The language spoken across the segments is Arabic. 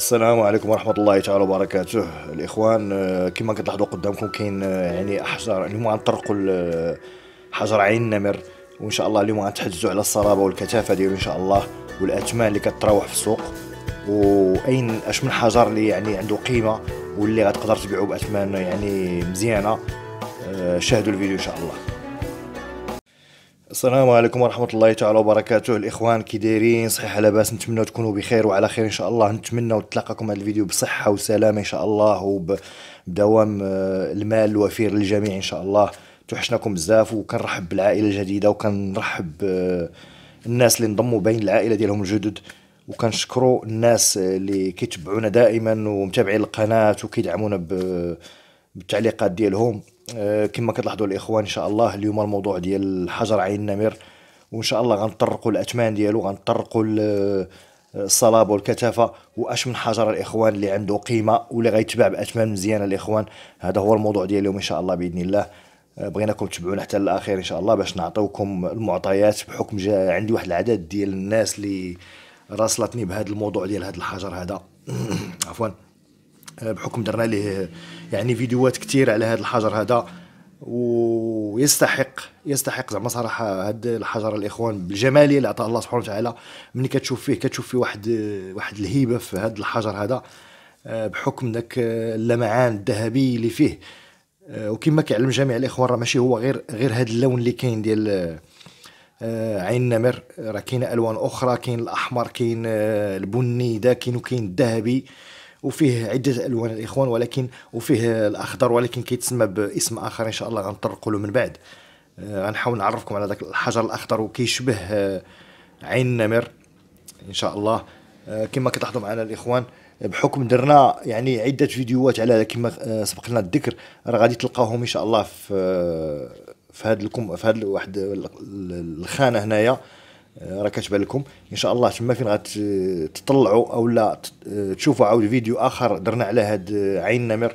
السلام عليكم ورحمة الله تعالى وبركاته الإخوان آه، كما كتلاحظوا قدامكم كاين آه، يعني أحجار يعني اليوم غنطرقوا آه، حجر عين النمر وإن شاء الله اليوم غنتحدثوا على الصلابة والكثافة ديالو إن شاء الله والأثمان اللي كتراوح في السوق وأين أش من حجر اللي يعني عنده قيمة واللي غتقدر تبيعه بأثمان يعني مزيانة شاهدوا الفيديو إن شاء الله السلام عليكم ورحمة الله تعالى وبركاته الإخوان كي دايرين صحيح لاباس نتمنى تكونوا بخير وعلى خير إن شاء الله نتمنى تلقاكم هذا الفيديو بصحة وسلامة إن شاء الله وبدوام آه، المال الوفير للجميع إن شاء الله توحشناكم بزاف وكنرحب بالعائلة الجديدة وكنرحب آه، الناس اللي انضموا بين العائلة ديالهم الجدد وكنشكروا الناس آه، اللي كيتبعونا دائما ومتابعين القناة وكيدعمونا بالتعليقات ديالهم آه، كما كتلاحظوا الاخوان ان شاء الله اليوم الموضوع ديال حجر عين النمر وان شاء الله غنطرقوا الاثمان ديالو غنطرقوا آه، الصلابه والكثافه واش من حجر الاخوان اللي عنده قيمه واللي غيتباع باثمان مزيانه الاخوان هذا هو الموضوع ديال اليوم ان شاء الله باذن الله آه، بغيناكم تتبعونا حتى الاخير ان شاء الله باش نعطيوكم المعطيات بحكم جا عندي واحد العدد ديال الناس اللي راسلتني بهذا الموضوع ديال هذا الحجر هذا عفوا بحكم درنا ليه يعني فيديوهات كثير على هذا الحجر هذا ويستحق يستحق زعما صراحه هذا الحجر الاخوان بالجماليه اللي عطاه الله سبحانه وتعالى ملي كتشوف فيه كتشوف فيه واحد واحد الهيبه في هذا الحجر هذا آه، بحكم ذاك اللمعان الذهبي اللي فيه آه، وكما كيعلم جميع الاخوان راه ماشي هو غير غير هذا اللون اللي كاين ديال آه، عين النمر راه كاين الوان اخرى كاين الاحمر كاين البني دا كاين وكاين الذهبي وفيه عده الوان الاخوان ولكن وفيه الاخضر ولكن كيتسمى باسم اخر ان شاء الله غنطرقوا له من بعد آه، غنحاول نعرفكم على ذاك الحجر الاخضر وكيشبه آه، عين النمر ان شاء الله آه، كما كتلاحظوا معنا الاخوان بحكم درنا يعني عده فيديوهات على كما سبق لنا الذكر راه غادي تلقاوهم ان شاء الله في في هذا الكم في هذا واحد الخانه هنايا راه كتبان لكم ان شاء الله تما فين غتطلعوا او لا تشوفوا عاود فيديو اخر درنا على هاد عين نمر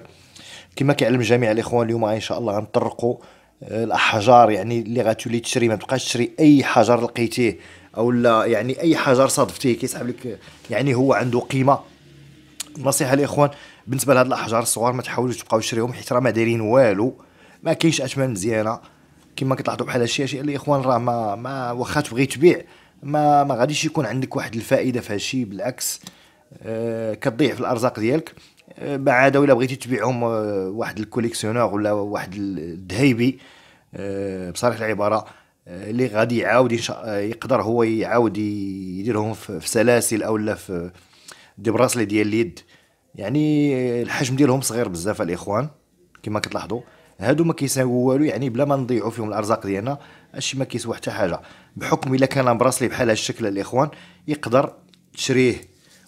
كما كيعلم جميع الاخوان اليوم ان شاء الله غنطرقوا آه، الاحجار يعني اللي غتولي تشري ما تبقاش تشري اي حجر لقيتيه او لا يعني اي حجر صادفتيه كيسحب لك يعني هو عنده قيمه نصيحه الاخوان بالنسبه لهاد الاحجار الصغار ما تحاولوش تبقاو تشريهم حيت راه ما دايرين والو ما كاينش اثمان مزيانه كما كتلاحظوا بحال هادشي الشيء لي اخوان راه ما ما واخا تبغي تبيع ما ما غاديش يكون عندك واحد الفائده في هادشي بالعكس آه، كتضيع في الارزاق ديالك آه، بعدا ما عدا الا بغيتي تبيعهم آه، واحد الكوليكسيونور ولا واحد الذهيبي بصريح العباره اللي غادي يعاود يقدر هو يعاود يديرهم في سلاسل او لا في دي براسلي ديال اليد يعني الحجم ديالهم صغير بزاف الاخوان كما كتلاحظوا هادو ما كيساووا والو يعني بلا ما نضيعوا فيهم الارزاق ديالنا هادشي ما كيسوى حتى حاجه بحكم الا كان براسلي بحال هاد الشكل الاخوان يقدر تشريه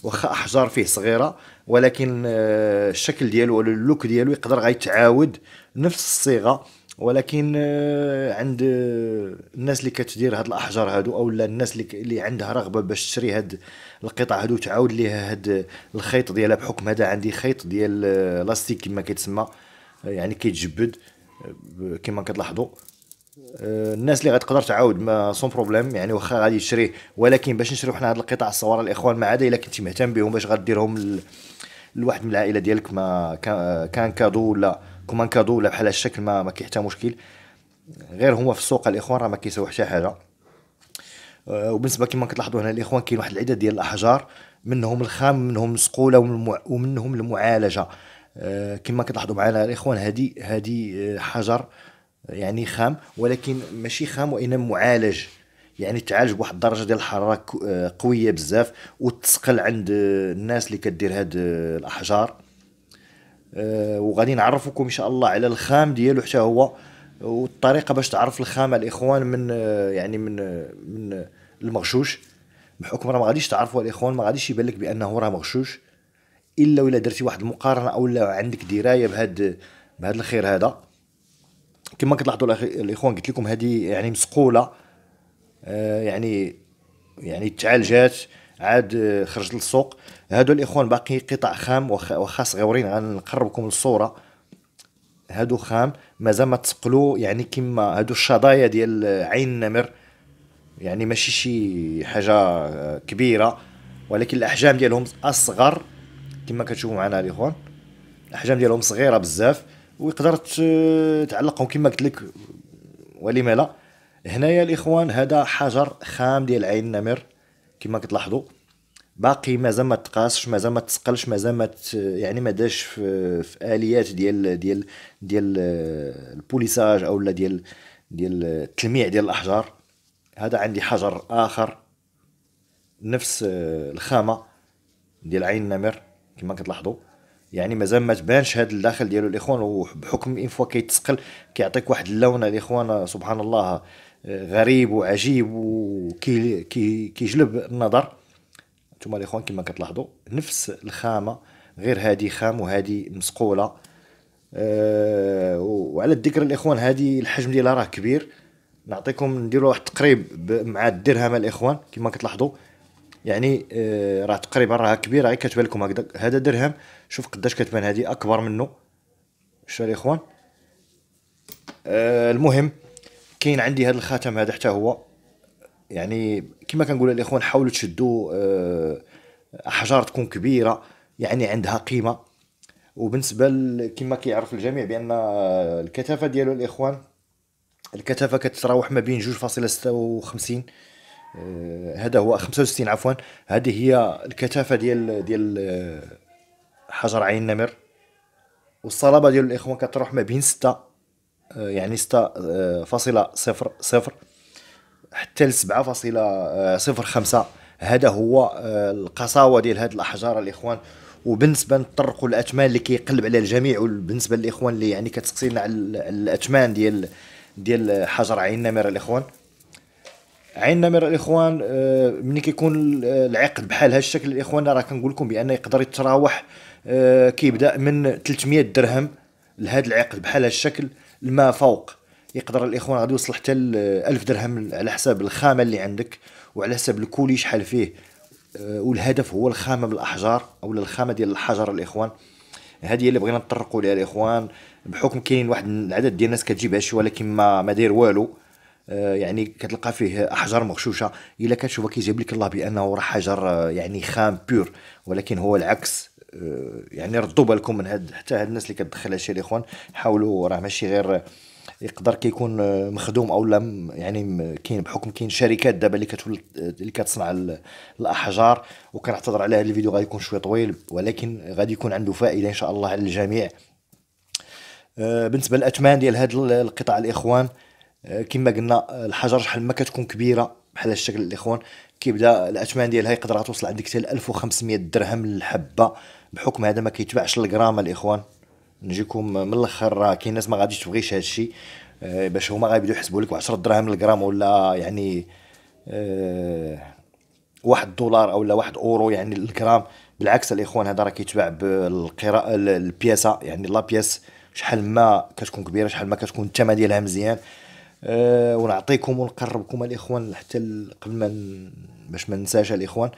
واخا احجار فيه صغيره ولكن آه، الشكل ديالو ولا اللوك ديالو يقدر غيتعاود نفس الصيغه ولكن آه، عند آه، الناس اللي كتدير هاد الاحجار هادو او الناس اللي اللي عندها رغبه باش تشري هاد القطع هادو تعاود ليها هاد الخيط ديالها بحكم هذا عندي خيط ديال لاستيك كما كيتسمى يعني كيتجبد آه، كما كتلاحظوا آه، الناس اللي غتقدر تعاود ما سون بروبليم يعني واخا غادي يشريه ولكن باش نشريو حنا هاد القطع الصوره الاخوان ما عدا الا كنتي مهتم بهم باش غديرهم لواحد من العائله ديالك ما كان كادو ولا كومان كادو ولا بحال هاد الشكل ما ما كيحتى مشكل غير هما في السوق الاخوان راه ما كيساوي حتى حاجه آه، وبالنسبه كما كتلاحظوا هنا الاخوان كاين واحد العدد ديال الاحجار منهم الخام منهم الصقوله ومنهم المعالجه آه، كما كتلاحظوا معنا الاخوان هذه آه، هذه حجر يعني خام ولكن ماشي خام وانما معالج يعني تعالج بواحد الدرجه ديال الحراره آه، قويه بزاف وتسقل عند الناس اللي كدير هاد الاحجار وغادي نعرفكم ان شاء الله على الخام ديالو حتى هو والطريقه باش تعرف الخام الاخوان من يعني من من المغشوش بحكم راه ما غاديش تعرفوا الاخوان ما غاديش يبان لك بانه راه مغشوش الا ولا درتي واحد المقارنه او لا عندك درايه بهاد بهذا الخير هذا كما كتلاحظوا الاخوان قلت لكم هذه يعني مسقوله آه يعني يعني تعالجات عاد آه، خرجت للسوق هادو الاخوان باقي قطع خام وخا صغيورين غنقربكم للصوره هادو خام مازال ما تسقلو يعني كما هادو الشظايا ديال عين النمر يعني ماشي شي حاجه آه، كبيره ولكن الاحجام ديالهم اصغر كما كتشوفوا معنا الاخوان الاحجام ديالهم صغيره بزاف ويقدر تعلقهم كما قلت لك ولم لا هنايا الاخوان هذا حجر خام ديال عين النمر كما كتلاحظوا باقي مازال ما تقاسش مازال ما تسقلش مازال ما يعني ما داش في, في اليات ديال ديال ديال آه، البوليساج او لا ديال ديال آه، التلميع ديال الاحجار هذا عندي حجر اخر نفس آه، الخامه ديال عين النمر كما كتلاحظوا يعني مازال ما تبانش هذا الداخل ديالو الاخوان وبحكم ان فوا كيتسقل كيعطيك واحد اللون الاخوان سبحان الله آه، غريب وعجيب وكي كي كيجلب النظر نتوما الاخوان كما كتلاحظوا نفس الخامه غير هذه خام وهذه مسقوله أه وعلى الذكر الاخوان هذه الحجم ديالها راه كبير نعطيكم نديروا واحد التقريب مع الدرهم الاخوان كما كتلاحظوا يعني آه، راه تقريبا راه كبيره غير كتبان لكم هكذا هذا درهم شوف قداش كتبان هذه اكبر منه شتو الاخوان آه، المهم كاين عندي هذا الخاتم هذا حتى هو يعني كما كنقول الاخوان حاولوا تشدوا آه، احجار تكون كبيره يعني عندها قيمه وبالنسبه كما كيعرف الجميع بان الكثافه ديالو الاخوان الكثافه كتتراوح ما بين 2.56 آه، هذا هو 65 عفوا هذه هي الكثافه ديال ديال آه، حجر عين نمر والصلابه ديال الاخوان كتروح ما بين 6 آه، يعني 6 فاصله صفر صفر حتى ل 7 فاصله صفر خمسة هذا هو القساوه ديال هاد الاحجار الاخوان وبالنسبه نطرقوا الاثمان اللي كيقلب على الجميع وبالنسبه للاخوان اللي يعني كتسقسينا على الاثمان ديال ديال حجر عين نمر الاخوان عندنا من الاخوان آه، ملي كيكون العقد بحال الشكل الاخوان راه كنقول لكم بان يقدر يتراوح آه، كيبدا من 300 درهم لهذا العقد بحال الشكل لما فوق يقدر الاخوان غادي يوصل حتى ل 1000 درهم على حساب الخامه اللي عندك وعلى حساب الكولي شحال فيه آه، والهدف هو الخامه بالاحجار او الخامه ديال الحجر الاخوان هذه اللي بغينا نطرقوا لها الاخوان بحكم كاين واحد العدد ديال الناس كتجيبها شي ولكن ما ما داير والو آه، يعني كتلقى فيه احجار مغشوشه الا كتشوفها كيجيب لك الله بانه راه حجر آه، يعني خام بور ولكن هو العكس آه، يعني ردوا بالكم من هاد حتى هاد الناس اللي كتدخل هادشي الاخوان حاولوا راه ماشي غير يقدر كيكون مخدوم او لم يعني كاين بحكم كاين شركات دابا اللي كتولي اللي كتصنع الاحجار وكنعتذر على هذا الفيديو غيكون شويه طويل ولكن غادي يكون عنده فائده ان شاء الله على الجميع بالنسبه للاثمان ديال هذا القطع الاخوان آه، كما قلنا آه، الحجر شحال ما كتكون كبيره بحال الشكل الاخوان كيبدا الاثمان ديالها يقدر توصل عندك حتى ل 1500 درهم الحبه بحكم هذا ما كيتباعش الغرامه الاخوان نجيكم من الاخر كاين ناس ما غاديش تبغيش هذا الشيء آه، باش هما غيبداو يحسبوا لك 10 دراهم الغرام ولا يعني واحد دولار او لا واحد اورو يعني الغرام بالعكس الاخوان هذا راه كيتباع بالقراءه البياسه يعني لا بياس شحال ما كتكون كبيره شحال ما كتكون الثمن ديالها مزيان آه، ونعطيكم ونقربكم الاخوان حتى قبل ما باش ما ننساش الاخوان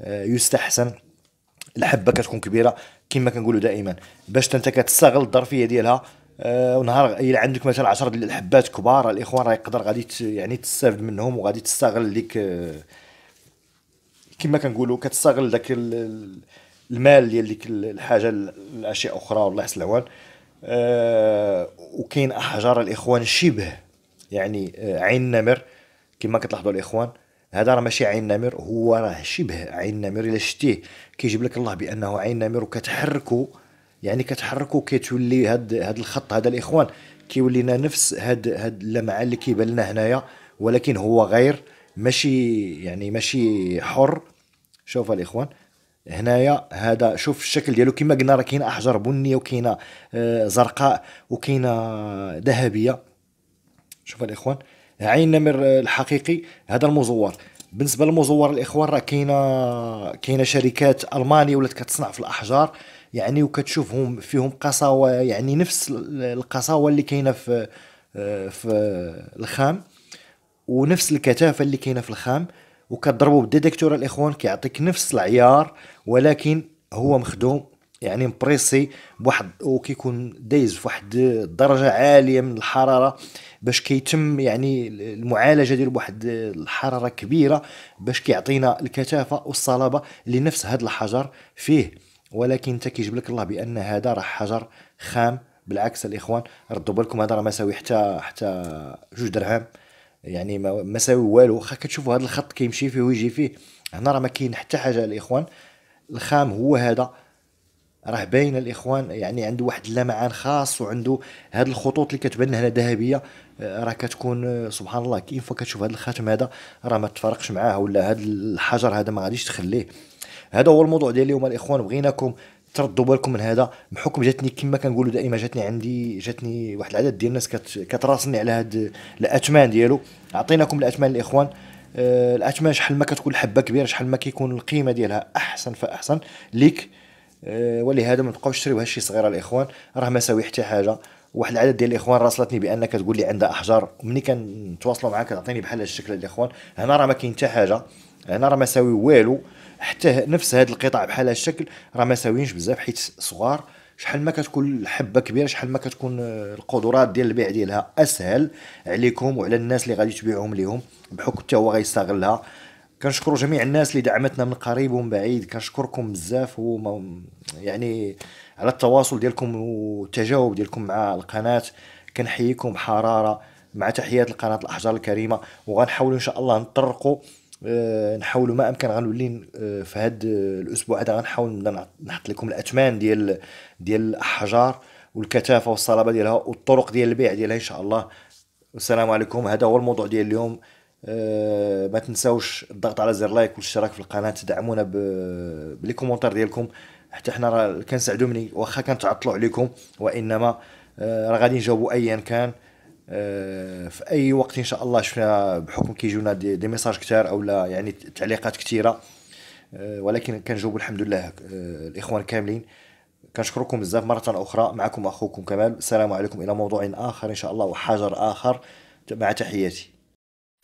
آه، يستحسن الحبه كتكون كبيره كما كنقولوا دائما باش انت كتستغل الظرفيه ديالها آه، ونهار الا عندك مثلا 10 ديال الحبات كبار الاخوان راه يقدر غادي يعني تستافد منهم وغادي تستغل ليك كما كنقولوا كتستغل داك المال ديال ديك الحاجه لاشياء اخرى والله يحسن العوان وكاين احجار الاخوان شبه يعني آه، عين نمر كما كتلاحظوا الاخوان هذا راه ماشي عين نمر هو راه شبه عين نمر الا شتيه كيجيب لك الله بانه عين نمر وكتحركوا يعني كتحركوا كتولي هاد هاد الخط هذا الاخوان كيولي لنا نفس هاد هاد اللمعه اللي كيبان لنا هنايا ولكن هو غير ماشي يعني ماشي حر شوف الاخوان هنايا هذا شوف الشكل ديالو كما قلنا راه كاينه احجار بنيه وكاينه آه، زرقاء وكاينه ذهبيه شوف الاخوان عين نمر الحقيقي هذا المزور بالنسبه للمزور الاخوان راه كاينه كاينه شركات المانيه ولات كتصنع في الاحجار يعني وكتشوفهم فيهم قساوه يعني نفس القساوه اللي كاينه في في الخام ونفس الكثافه اللي كاينه في الخام وكضربوا بالديتكتور الاخوان كيعطيك نفس العيار ولكن هو مخدوم يعني مبريسي بواحد وكيكون دايز فواحد الدرجه عاليه من الحراره باش كيتم يعني المعالجه ديال بواحد الحراره كبيره باش كيعطينا الكثافه والصلابه لنفس هذا الحجر فيه ولكن انت لك الله بان هذا راه حجر خام بالعكس الاخوان ردوا بالكم هذا راه ما ساوي حتى حتى جوج درهم يعني ما ساوي والو واخا كتشوفوا هذا الخط كيمشي فيه ويجي فيه هنا راه ما كاين حتى حاجه الاخوان الخام هو هذا راه باين الاخوان يعني عنده واحد اللمعان خاص وعنده هاد الخطوط اللي كتبان هنا ذهبيه آه، راه كتكون آه، سبحان الله كيف فوا كتشوف هذا الخاتم هذا راه ما تفرقش معاه ولا هذا الحجر هذا ما غاديش تخليه هذا هو الموضوع ديال اليوم الاخوان بغيناكم تردوا بالكم من هذا بحكم جاتني كما كنقولوا دائما جاتني عندي جاتني واحد العدد ديال الناس كتراسلني على هاد الاثمان ديالو عطيناكم الاثمان الاخوان آه، الاثمان شحال ما كتكون الحبه كبيره شحال ما كيكون القيمه ديالها احسن فاحسن ليك آه، ولهذا ما تبقاوش تشريو هادشي صغيره الاخوان راه ما ساوي حتى حاجه واحد العدد ديال الاخوان راسلتني بانك كتقول لي عندها احجار ومني كنتواصلوا معاك كتعطيني بحال هذا الشكل الاخوان هنا راه ما كاين حتى حاجه هنا راه ما ساوي والو حتى نفس هذا القطع بحال هذا الشكل راه ما ساويينش بزاف حيت صغار شحال ما كتكون الحبه كبيره شحال ما كتكون القدرات ديال البيع ديالها اسهل عليكم وعلى الناس اللي غادي تبيعهم ليهم بحكم حتى هو غيستغلها كنشكروا جميع الناس اللي دعمتنا من قريب ومن بعيد كنشكركم بزاف و يعني على التواصل ديالكم والتجاوب ديالكم مع القناه كنحييكم بحراره مع تحيات القناه الاحجار الكريمه وغنحاولوا ان شاء الله نطرقوا آه، نحاولوا ما امكن غنولي آه، في هاد الاسبوع هذا غنحاول نبدا نحط لكم الاثمان ديال ديال الاحجار والكثافه والصلابه ديالها والطرق ديال البيع ديالها ان شاء الله والسلام عليكم هذا هو الموضوع ديال اليوم آه، ما تنساوش الضغط على زر لايك والاشتراك في القناه تدعمونا بلي كومونتير ديالكم حتى حنا راه كنسعدو مني واخا كنتعطلوا عليكم وانما آه، راه غادي نجاوبوا ايا كان آه، في اي وقت ان شاء الله شفنا بحكم كيجونا دي, دي ميساج كثار او لا يعني تعليقات كثيره ولكن كنجاوبوا الحمد لله الاخوان كاملين كنشكركم بزاف مره اخرى معكم اخوكم كمال السلام عليكم الى موضوع اخر ان شاء الله وحجر اخر مع تحياتي